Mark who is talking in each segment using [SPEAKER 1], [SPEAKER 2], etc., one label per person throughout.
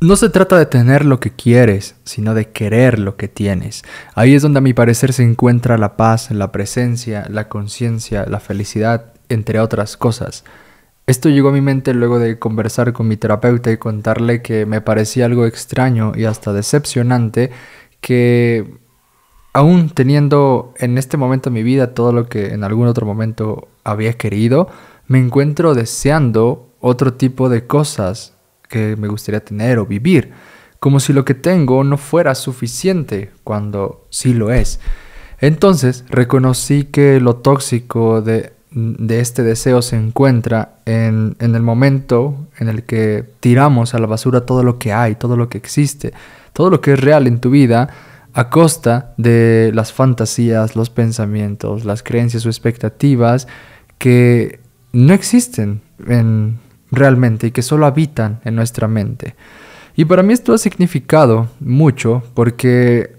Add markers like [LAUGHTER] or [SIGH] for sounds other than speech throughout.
[SPEAKER 1] No se trata de tener lo que quieres, sino de querer lo que tienes. Ahí es donde a mi parecer se encuentra la paz, la presencia, la conciencia, la felicidad, entre otras cosas. Esto llegó a mi mente luego de conversar con mi terapeuta y contarle que me parecía algo extraño y hasta decepcionante que aún teniendo en este momento de mi vida todo lo que en algún otro momento había querido, me encuentro deseando otro tipo de cosas que me gustaría tener o vivir, como si lo que tengo no fuera suficiente, cuando sí lo es. Entonces reconocí que lo tóxico de, este deseo se encuentra en, en, el momento en el que tiramos a la basura todo lo que hay, todo lo que existe, todo lo que es real en tu vida, a costa de las fantasías, los pensamientos, las creencias o expectativas que no existen en, realmente y que solo habitan en nuestra mente. Y para mí esto ha significado mucho porque,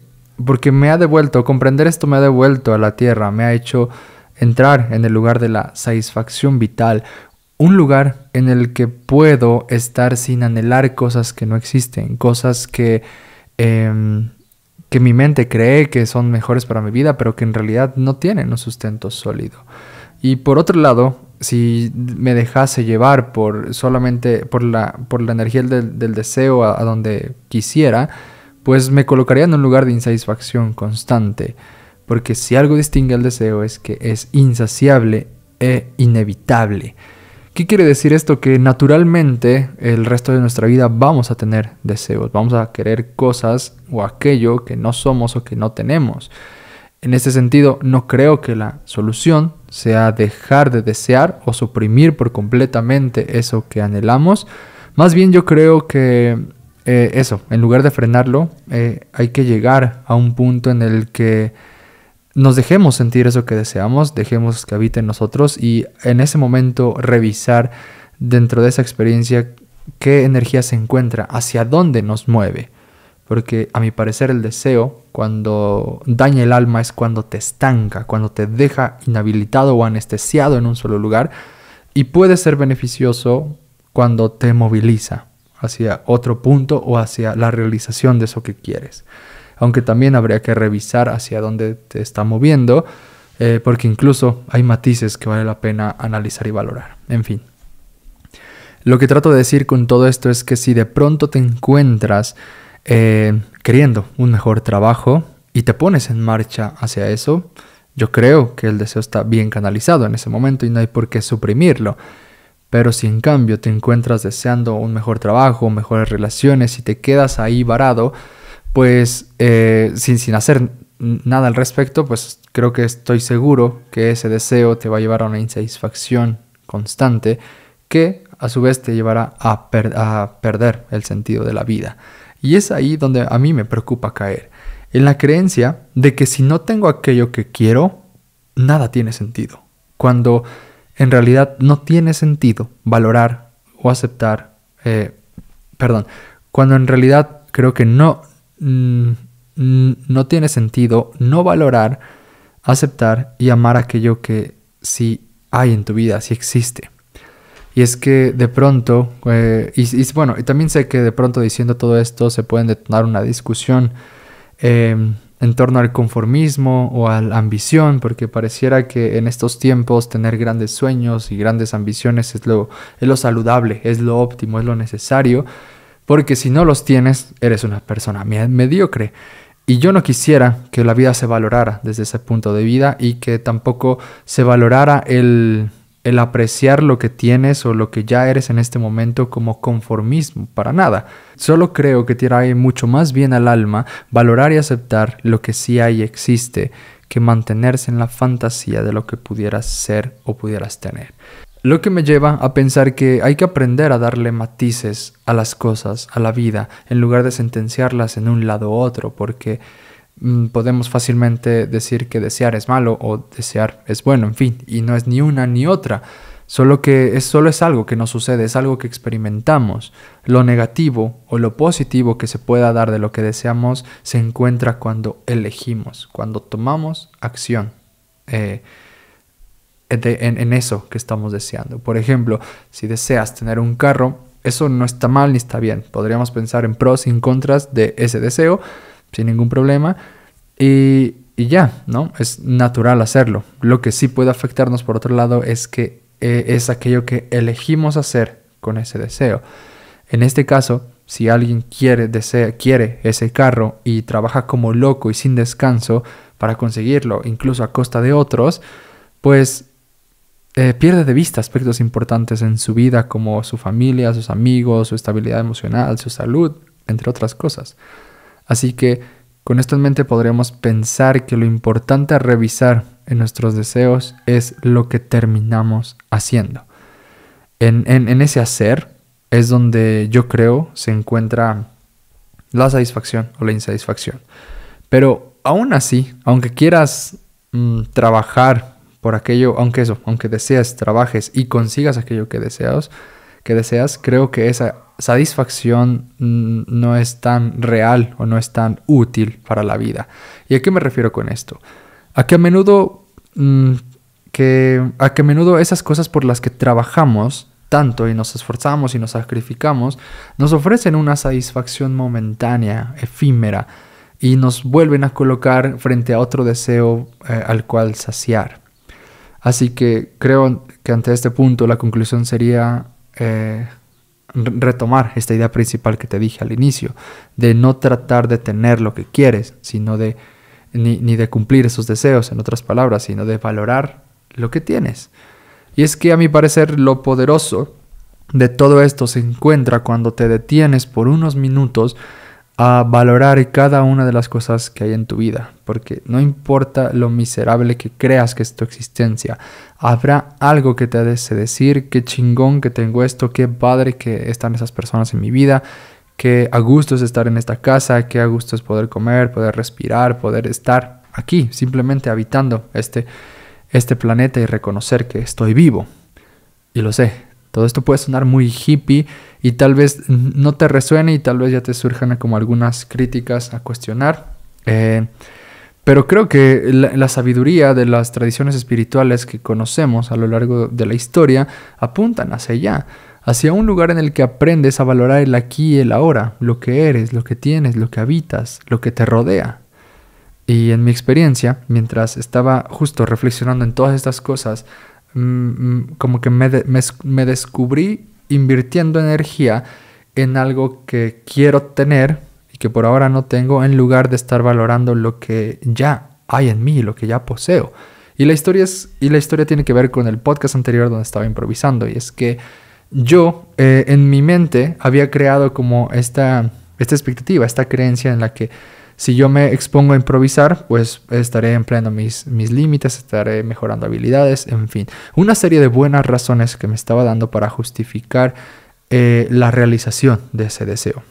[SPEAKER 1] porque me ha devuelto, comprender esto me ha devuelto a la tierra, me ha hecho entrar en el lugar de la satisfacción vital, un lugar en el que puedo estar sin anhelar cosas que no existen, cosas que, em, que mi mente cree que son mejores para mi vida, pero que en realidad no tienen un sustento sólido. Y por otro lado, si me dejase llevar por solamente por la, por la energía del, deseo a, a, donde quisiera, pues me colocaría en un lugar de insatisfacción constante. Porque si algo distingue al deseo es que es insaciable e inevitable. ¿Qué quiere decir esto? Que naturalmente el resto de nuestra vida vamos a tener deseos, vamos a querer cosas o aquello que no somos o que no tenemos. En este sentido, no creo que la solución sea dejar de desear o suprimir por completamente eso que anhelamos. Más bien yo creo que eh, eso, en lugar de frenarlo, eh, hay que llegar a un punto en el que nos dejemos sentir eso que deseamos, dejemos que habite en nosotros y en ese momento revisar dentro de esa experiencia qué energía se encuentra, hacia dónde nos mueve. Porque a mi parecer el deseo, cuando daña el alma, es cuando te estanca, cuando te deja inhabilitado o anestesiado en un solo lugar. Y puede ser beneficioso cuando te moviliza hacia otro punto o hacia la realización de eso que quieres. Aunque también habría que revisar hacia dónde te está moviendo, eh, porque incluso hay matices que vale la pena analizar y valorar. En fin. Lo que trato de decir con todo esto es que si de pronto te encuentras eh, queriendo un mejor trabajo y te pones en marcha hacia eso, yo creo que el deseo está bien canalizado en ese momento y no hay por qué suprimirlo. Pero si en cambio te encuentras deseando un mejor trabajo, mejores relaciones y te quedas ahí varado, pues eh, sin, sin hacer nada al respecto, pues creo que estoy seguro que ese deseo te va a llevar a una insatisfacción constante que a su vez te llevará a perder el sentido de la vida. Y es ahí donde a mí me preocupa caer, en la creencia de que si no tengo aquello que quiero, nada tiene sentido, cuando en realidad no tiene sentido valorar o aceptar, eh, perdón, cuando en realidad creo que no, mm, no tiene sentido no valorar, aceptar y amar aquello que sí hay en tu vida, sí existe. Y es que de pronto, eh, y, bueno, y también sé que de pronto diciendo todo esto se pueden detonar una discusión em, en torno al conformismo o a la ambición, porque pareciera que en estos tiempos tener grandes sueños y grandes ambiciones es lo, es lo saludable, es lo óptimo, es lo necesario, porque si no los tienes, eres una persona mediocre. Y yo no quisiera que la vida se valorara desde ese punto de vida y que tampoco se valorara el el apreciar lo que tienes o lo que ya eres en este momento como conformismo, para nada. Solo creo que tirae mucho más bien al alma valorar y aceptar lo que sí hay y existe que mantenerse en la fantasía de lo que pudieras ser o pudieras tener. Lo que me lleva a pensar que hay que aprender a darle matices a las cosas, a la vida, en lugar de sentenciarlas en un lado u otro, porque Mm, podemos fácilmente decir que desear es malo o desear es bueno, en fin, y no es ni una ni otra, solo que es, solo es algo que nos sucede, es algo que experimentamos. Lo negativo o lo positivo que se pueda dar de lo que deseamos se encuentra cuando elegimos, cuando tomamos acción. Eh, en, en eso que estamos deseando. Por ejemplo, si deseas tener un carro, eso no está mal ni está bien. Podríamos pensar en pros y en contras de ese deseo, sin ningún problema. Y, ya, ¿no? Es natural hacerlo. Lo que sí puede afectarnos, por otro lado, es que eh, es aquello que elegimos hacer con ese deseo. En este caso, si alguien quiere, quiere ese carro y trabaja como loco y sin descanso para conseguirlo, incluso a costa de otros, pues eh, pierde de vista aspectos importantes en su vida como su familia, sus amigos, su estabilidad emocional, su salud, entre otras cosas. Así que con esto en mente podríamos pensar que lo importante a revisar en nuestros deseos es lo que terminamos haciendo. En, ese hacer es donde yo creo se encuentra la satisfacción o la insatisfacción. Pero aún así, aunque quieras mm, trabajar por aquello, aunque eso, aunque deseas, trabajes y consigas aquello que deseas, que deseas, creo que esa satisfacción no es tan real o no es tan útil para la vida. ¿Y a qué me refiero con esto? A que a menudo, mm, que, a que menudo esas cosas por las que trabajamos tanto y nos esforzamos y nos sacrificamos, nos ofrecen una satisfacción momentánea, efímera, y nos vuelven a colocar frente a otro deseo eh, al cual saciar. Así que creo que ante este punto la conclusión sería eh, retomar esta idea principal que te dije al inicio, de no tratar de tener lo que quieres, sino de, ni, ni de cumplir esos deseos, en otras palabras, sino de valorar lo que tienes. Y es que a mi parecer lo poderoso de todo esto se encuentra cuando te detienes por unos minutos a valorar cada una de las cosas que hay en tu vida, porque no importa lo miserable que creas que es tu existencia, habrá algo que te ha decir, qué chingón que tengo esto, qué padre que están esas personas en mi vida, qué a gusto es estar en esta casa, qué a gusto es poder comer, poder respirar, poder estar aquí, simplemente habitando este, este planeta y reconocer que estoy vivo. Y lo sé, todo esto puede sonar muy hippie y tal vez no te resuene y tal vez ya te surjan como algunas críticas a cuestionar. Eh, pero creo que la, sabiduría de las tradiciones espirituales que conocemos a lo largo de la historia apuntan hacia allá, hacia un lugar en el que aprendes a valorar el aquí y el ahora, lo que eres, lo que tienes, lo que habitas, lo que te rodea. Y en mi experiencia, mientras estaba justo reflexionando en todas estas cosas, mm, mm, como que me descubrí invirtiendo energía en algo que quiero tener y que por ahora no tengo en lugar de estar valorando lo que ya hay en mí, lo que ya poseo. Y la historia es y la historia tiene que ver con el podcast anterior donde estaba improvisando y es que yo eh, en mi mente había creado como esta esta expectativa, esta creencia en la que si yo me expongo a improvisar, pues estaré empleando mis, mis límites, estaré mejorando habilidades, en fin. Una serie de buenas razones que me estaba dando para justificar eh, la realización de ese deseo.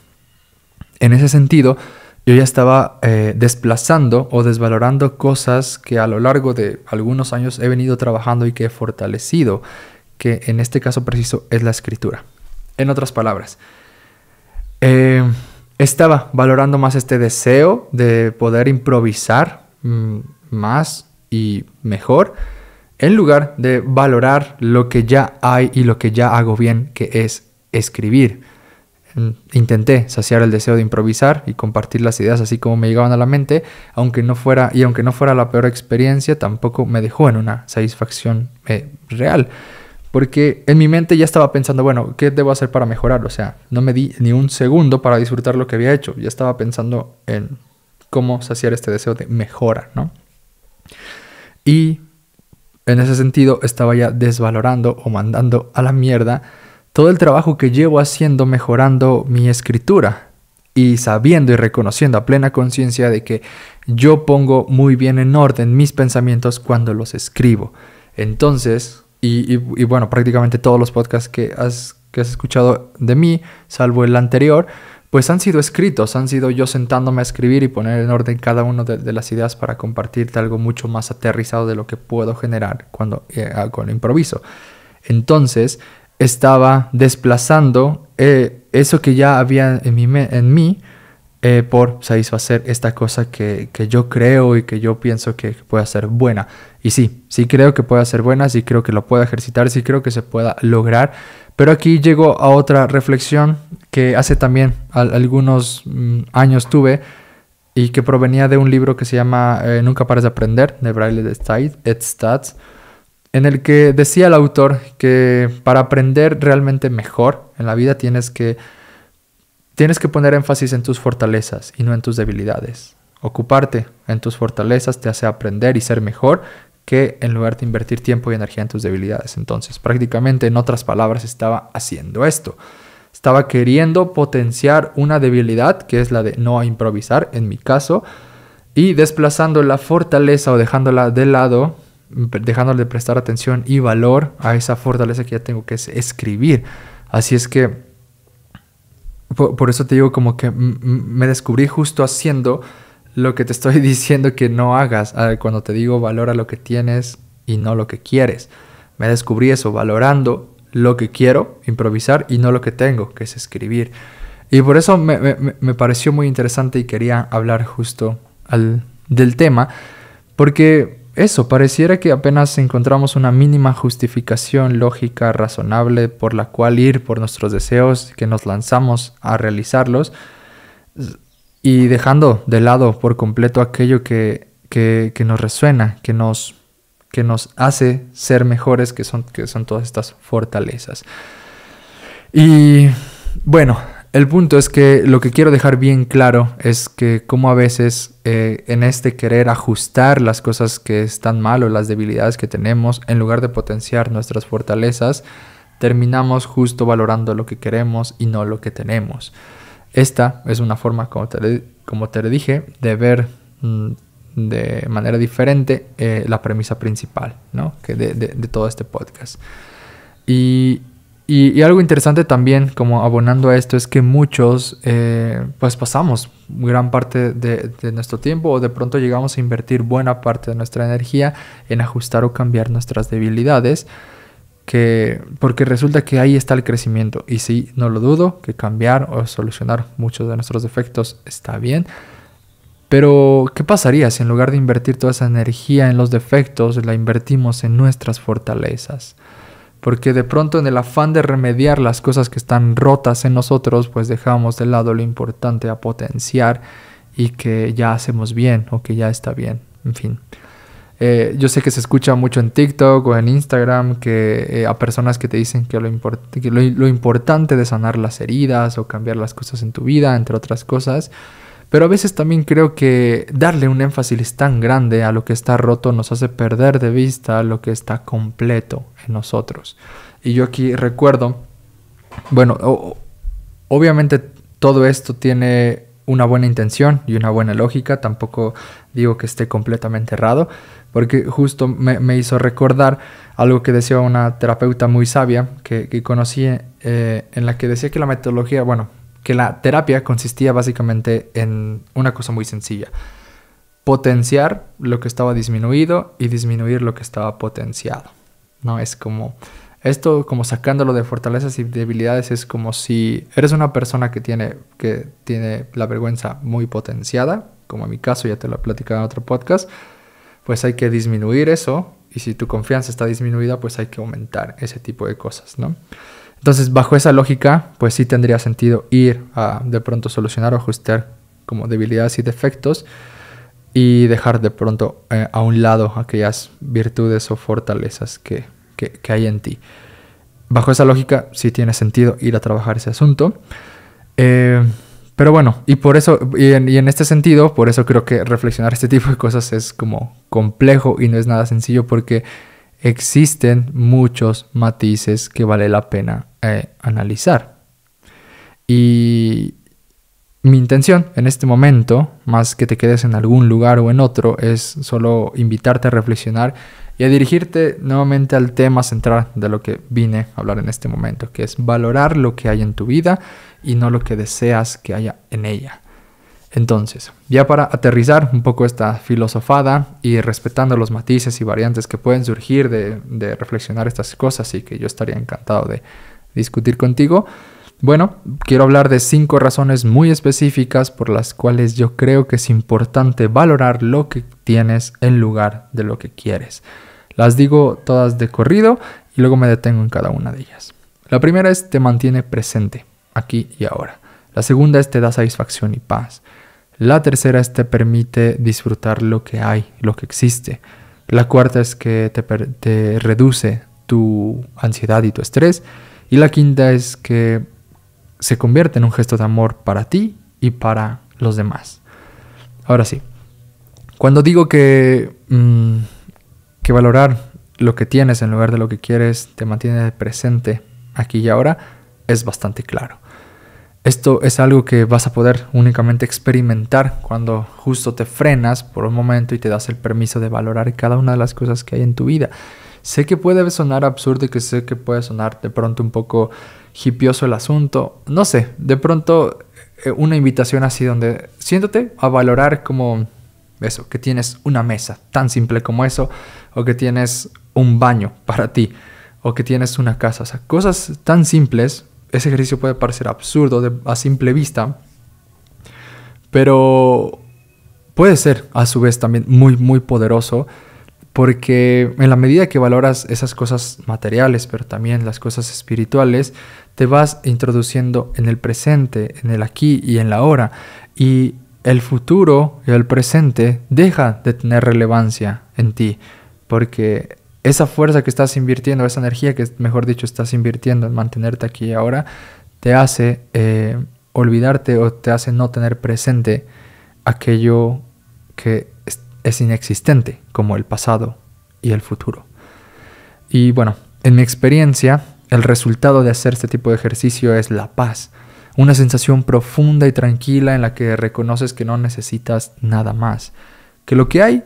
[SPEAKER 1] En ese sentido, yo ya estaba eh, desplazando o desvalorando cosas que a lo largo de algunos años he venido trabajando y que he fortalecido, que en este caso preciso es la escritura. En otras palabras, eh, estaba valorando más este deseo de poder improvisar mm, más y mejor en lugar de valorar lo que ya hay y lo que ya hago bien, que es escribir. Intenté saciar el deseo de improvisar y compartir las ideas así como me llegaban a la mente, aunque no fuera y aunque no fuera la peor experiencia, tampoco me dejó en una satisfacción eh, real porque en mi mente ya estaba pensando, bueno, ¿qué debo hacer para mejorar? O sea, no me di ni un segundo para disfrutar lo que había hecho, ya estaba pensando en cómo saciar este deseo de mejora, ¿no? Y en ese sentido estaba ya desvalorando o mandando a la mierda todo el trabajo que llevo haciendo mejorando mi escritura y sabiendo y reconociendo a plena conciencia de que yo pongo muy bien en orden mis pensamientos cuando los escribo. Entonces, y, bueno, prácticamente todos los podcasts que has, has escuchado de mí, salvo el anterior, pues han sido escritos, han sido yo sentándome a escribir y poner en orden cada una de, las ideas para compartirte algo mucho más aterrizado de lo que puedo generar cuando, eh, improviso. Entonces, estaba desplazando eh, eso que ya había en mí eh, por satisfacer esta cosa que, yo creo y que yo pienso que puede ser buena. Y sí, sí creo que puede ser buena, sí creo que lo pueda ejercitar, sí creo que se pueda lograr. Pero aquí llego a otra reflexión que hace también algunos mm, años tuve y que provenía de un libro que se llama eh, Nunca pares de aprender, de Braille de Stats, en el que decía el autor que para aprender realmente mejor en la vida tienes que Tienes que poner énfasis en tus fortalezas y no en tus debilidades. Ocuparte en tus fortalezas te hace aprender y ser mejor que en lugar de invertir tiempo y energía en tus debilidades. Entonces, prácticamente en otras palabras, estaba haciendo esto. Estaba queriendo potenciar una debilidad, que es la de no improvisar, en mi caso, y desplazando la fortaleza o dejándola de lado, dejándole de prestar atención y valor a esa fortaleza que ya tengo que escribir. Así es que por, eso te digo como que me descubrí justo haciendo lo que te estoy [LAUGHS] diciendo que no hagas. Cuando te digo valora lo que tienes y no lo que quieres. Me descubrí eso, valorando lo que quiero improvisar y no lo que tengo, que es escribir. Y por eso me, pareció muy interesante y quería hablar justo al, del tema, porque eso, pareciera que apenas encontramos una mínima justificación lógica, razonable, por la cual ir por nuestros deseos, que nos lanzamos a realizarlos, y dejando de lado por completo aquello que, nos resuena, que nos, que nos hace ser mejores, que son, que son todas estas fortalezas. Y bueno, el punto es que lo que quiero dejar bien claro es que como a veces eh, en este querer ajustar las cosas que están mal o las debilidades que tenemos, en lugar de potenciar nuestras fortalezas, terminamos justo valorando lo que queremos y no lo que tenemos. Esta es una forma, como te, como te dije, de ver mm, de manera diferente eh, la premisa principal que de, de todo este podcast. Y y, algo interesante también, como abonando a esto, es que muchos, eh, pues pasamos gran parte de, nuestro tiempo o de pronto llegamos a invertir buena parte de nuestra energía en ajustar o cambiar nuestras debilidades, porque resulta que ahí está el crecimiento. Y sí, no lo dudo, que cambiar o solucionar muchos de nuestros defectos está bien. Pero, ¿qué pasaría si en lugar de invertir toda esa energía en los defectos, la invertimos en nuestras fortalezas? porque de pronto en el afán de remediar las cosas que están rotas en nosotros, pues dejamos de lado lo importante a potenciar y que ya hacemos bien o que ya está bien, en fin. Eh, yo sé que se escucha mucho en TikTok o en Instagram que eh, a personas que te dicen que, lo, lo importante de sanar las heridas o cambiar las cosas en tu vida, entre otras cosas, pero a veces también creo que darle un énfasis tan grande a lo que está roto nos hace perder de vista lo que está completo en nosotros. Y yo aquí recuerdo, bueno, obviamente todo esto tiene una buena intención y una buena lógica, tampoco digo que esté completamente errado, porque justo me, hizo recordar algo que decía una terapeuta muy sabia que, conocí, eh, en la que decía que la metodología, bueno, que la terapia consistía básicamente en una cosa muy sencilla, potenciar lo que estaba disminuido y disminuir lo que estaba potenciado. No es como esto como sacándolo de fortalezas y debilidades es como si eres una persona que tiene que tiene la vergüenza muy potenciada, como en mi caso ya te lo he platicado en otro podcast, pues hay que disminuir eso y si tu confianza está disminuida, pues hay que aumentar ese tipo de cosas, ¿no? Entonces, bajo esa lógica, pues sí tendría sentido ir a de pronto solucionar o ajustar como debilidades y defectos y dejar de pronto eh, a un lado aquellas virtudes o fortalezas que, hay en ti. Bajo esa lógica, sí tiene sentido ir a trabajar ese asunto. Eh, pero bueno, y por eso, y en, este sentido, por eso creo que reflexionar este tipo de cosas es como complejo y no es nada sencillo porque existen muchos matices que vale la pena eh, analizar. Y mi intención en este momento, más que te quedes en algún lugar o en otro, es solo invitarte a reflexionar y a dirigirte nuevamente al tema central de lo que vine a hablar en este momento, que es valorar lo que hay en tu vida y no lo que deseas que haya en ella. Entonces, ya para aterrizar un poco esta filosofada y respetando los matices y variantes que pueden surgir de, de reflexionar estas cosas y que yo estaría encantado de, discutir contigo. Bueno, quiero hablar de cinco razones muy específicas por las cuales yo creo que es importante valorar lo que tienes en lugar de lo que quieres. Las digo todas de corrido y luego me detengo en cada una de ellas. La primera es te mantiene presente, aquí y ahora. La segunda es te da satisfacción y paz. La tercera es te permite disfrutar lo que hay, lo que existe. La cuarta es que te, reduce tu ansiedad y tu estrés. Y la quinta es que se convierte en un gesto de amor para ti y para los demás. Ahora sí, cuando digo que, mm, que valorar lo que tienes en lugar de lo que quieres te mantiene presente aquí y ahora, es bastante claro. Esto es algo que vas a poder únicamente experimentar cuando justo te frenas por un momento y te das el permiso de valorar cada una de las cosas que hay en tu vida. Sé que puede sonar absurdo y que sé que puede sonar de pronto un poco hipioso el asunto. No sé, de pronto eh, una invitación así donde siéntate a valorar como eso, que tienes una mesa tan simple como eso, o que tienes un baño para ti, o que tienes una casa, o sea, cosas tan simples, ese ejercicio puede parecer absurdo a simple vista, pero puede ser a su vez también muy, muy poderoso porque en la medida que valoras esas cosas materiales, pero también las cosas espirituales, te vas introduciendo en el presente, en el aquí y en la ahora. Y el futuro y el presente deja de tener relevancia en ti. Porque esa fuerza que estás invirtiendo, esa energía que, mejor dicho, estás invirtiendo en mantenerte aquí y ahora, te hace eh, olvidarte o te hace no tener presente aquello que es inexistente, como el pasado y el futuro. Y bueno, en mi experiencia, el resultado de hacer este tipo de ejercicio es la paz, una sensación profunda y tranquila en la que reconoces que no necesitas nada más, que lo que hay,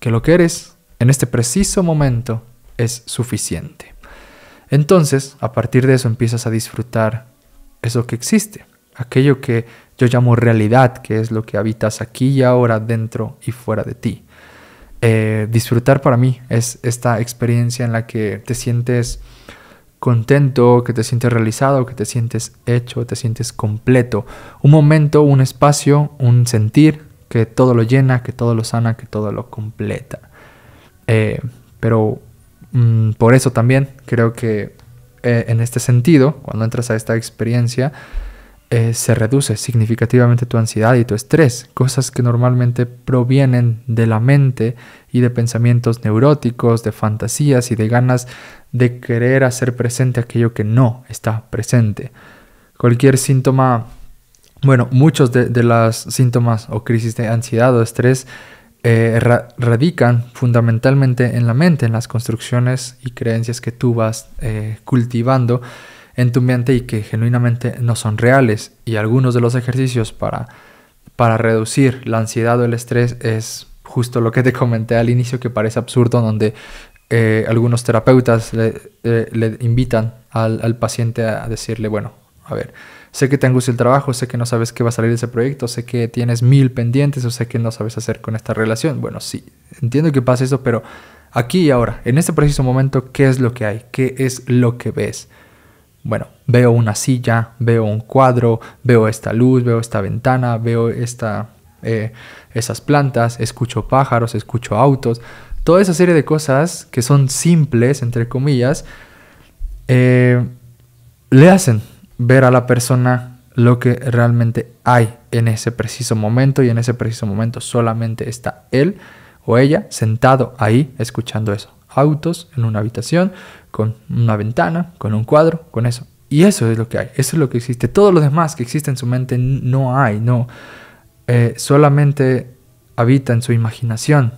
[SPEAKER 1] que lo que eres en este preciso momento es suficiente. Entonces, a partir de eso empiezas a disfrutar eso que existe, aquello que yo llamo realidad, que es lo que habitas aquí y ahora dentro y fuera de ti. Eh, disfrutar para mí es esta experiencia en la que te sientes contento, que te sientes realizado, que te sientes hecho, te sientes completo. Un momento, un espacio, un sentir que todo lo llena, que todo lo sana, que todo lo completa. Eh, pero mm, por eso también creo que eh, en este sentido, cuando entras a esta experiencia, eh, se reduce significativamente tu ansiedad y tu estrés, cosas que normalmente provienen de la mente y de pensamientos neuróticos, de fantasías y de ganas de querer hacer presente aquello que no está presente. Cualquier síntoma, bueno, muchos de, los síntomas o crisis de ansiedad o estrés eh, radican fundamentalmente en la mente, en las construcciones y creencias que tú vas eh, cultivando en tu mente y que genuinamente no son reales. Y algunos de los ejercicios para, reducir la ansiedad o el estrés es justo lo que te comenté al inicio que parece absurdo, donde eh, algunos terapeutas le, eh, invitan al, paciente a decirle, bueno, a ver, sé que te angustia el trabajo, sé que no sabes qué va a salir de ese proyecto, sé que tienes mil pendientes o sé que no sabes hacer con esta relación. Bueno, sí, entiendo que pasa eso, pero aquí y ahora, en este preciso momento, ¿qué es lo que hay? ¿Qué es lo que ves? Bueno, veo una silla, veo un cuadro, veo esta luz, veo esta ventana, veo esta, eh, esas plantas, escucho pájaros, escucho autos, toda esa serie de cosas que son simples, entre comillas, eh, le hacen ver a la persona lo que realmente hay en ese preciso momento y en ese preciso momento solamente está él o ella sentado ahí escuchando eso. Autos en una habitación, con una ventana, con un cuadro, con eso. Y eso es lo que hay, eso es lo que existe. Todo lo demás que existe en su mente no hay, no. Eh, solamente habita en su imaginación.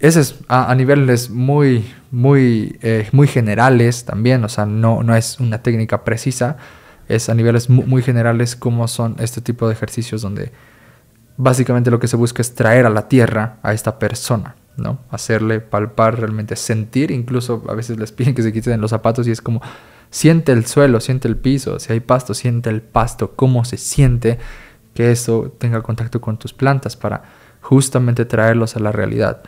[SPEAKER 1] Ese es a, niveles muy, muy, eh, muy generales también, o sea, no, no es una técnica precisa, es a niveles muy generales como son este tipo de ejercicios donde básicamente lo que se busca es traer a la tierra a esta persona. ¿no? Hacerle palpar realmente, sentir, incluso a veces les piden que se quiten los zapatos y es como, siente el suelo, siente el piso, si hay pasto, siente el pasto, cómo se siente que eso tenga contacto con tus plantas para justamente traerlos a la realidad.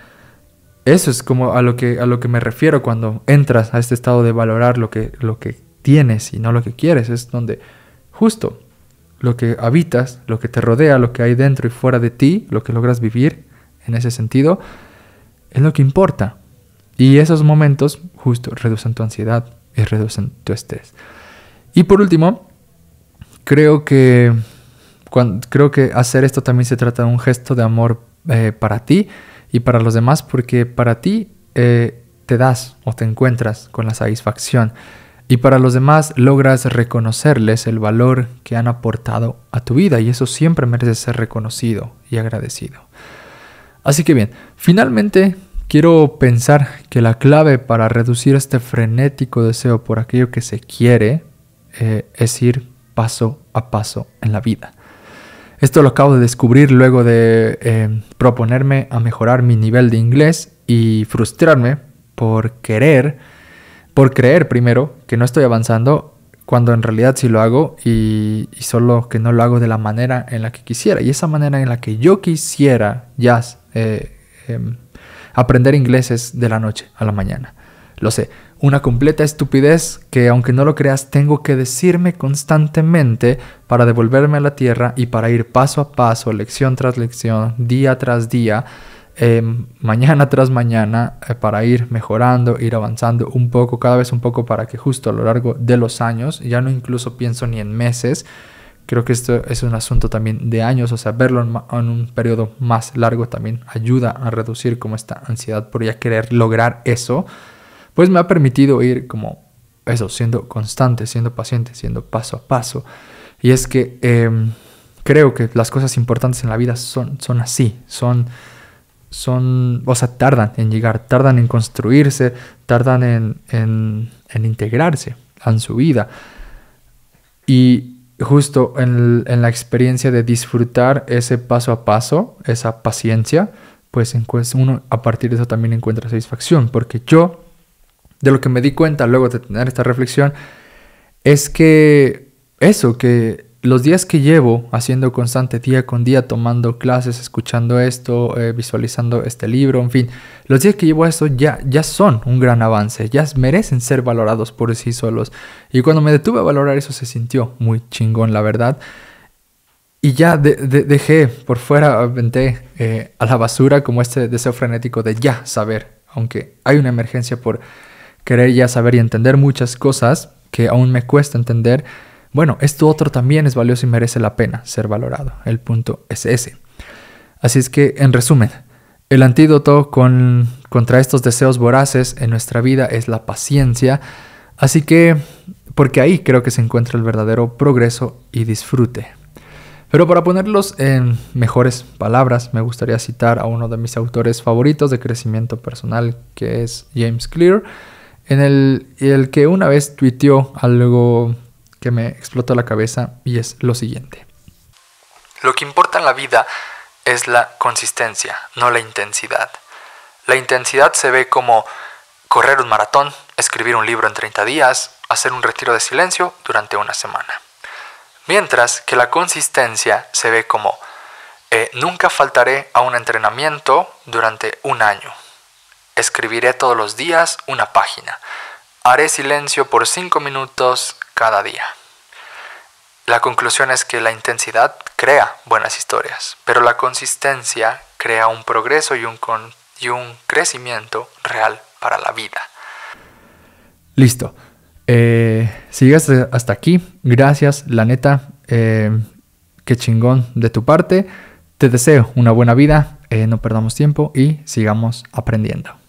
[SPEAKER 1] Eso es como a lo que, a lo que me refiero cuando entras a este estado de valorar lo que, lo que tienes y no lo que quieres, es donde justo lo que habitas, lo que te rodea, lo que hay dentro y fuera de ti, lo que logras vivir en ese sentido, es lo que importa. Y esos momentos justo reducen tu ansiedad y reducen tu estrés. Y por último, creo que, creo que hacer esto también se trata de un gesto de amor eh, para ti y para los demás, porque para ti eh, te das o te encuentras con la satisfacción y para los demás logras reconocerles el valor que han aportado a tu vida y eso siempre merece ser reconocido y agradecido. Así que bien, finalmente quiero pensar que la clave para reducir este frenético deseo por aquello que se quiere eh, es ir paso a paso en la vida. Esto lo acabo de descubrir luego de eh, proponerme a mejorar mi nivel de inglés y frustrarme por querer, por creer primero que no estoy avanzando cuando en realidad sí lo hago y, y, solo que no lo hago de la manera en la que quisiera. Y esa manera en la que yo quisiera, Jazz, eh, em, aprender inglés de la noche a la mañana. Lo sé, una completa estupidez que aunque no lo creas tengo que decirme constantemente para devolverme a la tierra y para ir paso a paso, lección tras lección, día tras día, em, mañana tras mañana, eh, para ir mejorando, ir avanzando un poco, cada vez un poco para que justo a lo largo de los años, ya no incluso pienso ni en meses, Creo que esto es un asunto también de años, o sea, verlo en, un periodo más largo también ayuda a reducir como esta ansiedad por ya querer lograr eso. Pues me ha permitido ir como eso, siendo constante, siendo paciente, siendo paso a paso. Y es que em, creo que las cosas importantes en la vida son, son así, son son, o sea, tardan en llegar, tardan en construirse, tardan en, en, en, integrarse en su vida. Y justo en, la experiencia de disfrutar ese paso a paso, esa paciencia, pues uno a partir de eso también encuentra satisfacción, porque yo, de lo que me di cuenta luego de tener esta reflexión, es que eso, que los días que llevo haciendo constante día con día, tomando clases, escuchando esto, eh, visualizando este libro, en fin, los días que llevo a eso ya, ya son un gran avance, ya merecen ser valorados por sí solos. Y cuando me detuve a valorar eso se sintió muy chingón, la verdad. Y ya dejé por fuera, aventé eh, a la basura como este deseo frenético de ya saber, aunque hay una emergencia por querer ya saber y entender muchas cosas que aún me cuesta entender bueno, esto otro también es valioso y merece la pena ser valorado. El punto es ese. Así es que, en resumen, el antídoto contra estos deseos voraces en nuestra vida es la paciencia. Así que, porque ahí creo que se encuentra el verdadero progreso y disfrute. Pero para ponerlos en mejores palabras, me gustaría citar a uno de mis autores favoritos de crecimiento personal, que es James Clear, en el, el que una vez tuiteó algo que me explota la cabeza y es lo siguiente. Lo que importa en la vida es la consistencia, no la intensidad. La intensidad se ve como correr un maratón, escribir un libro en 30 días, hacer un retiro de silencio durante una semana. Mientras que la consistencia se ve como eh, nunca faltaré a un entrenamiento durante un año. Escribiré todos los días una página. Haré silencio por 5 minutos cada día. La conclusión es que la intensidad crea buenas historias, pero la consistencia crea un progreso y un, un crecimiento real para la vida. Listo. Eh, Sigues hasta aquí, gracias, la neta, eh, qué chingón de tu parte. Te deseo una buena vida, eh, no perdamos tiempo y sigamos aprendiendo.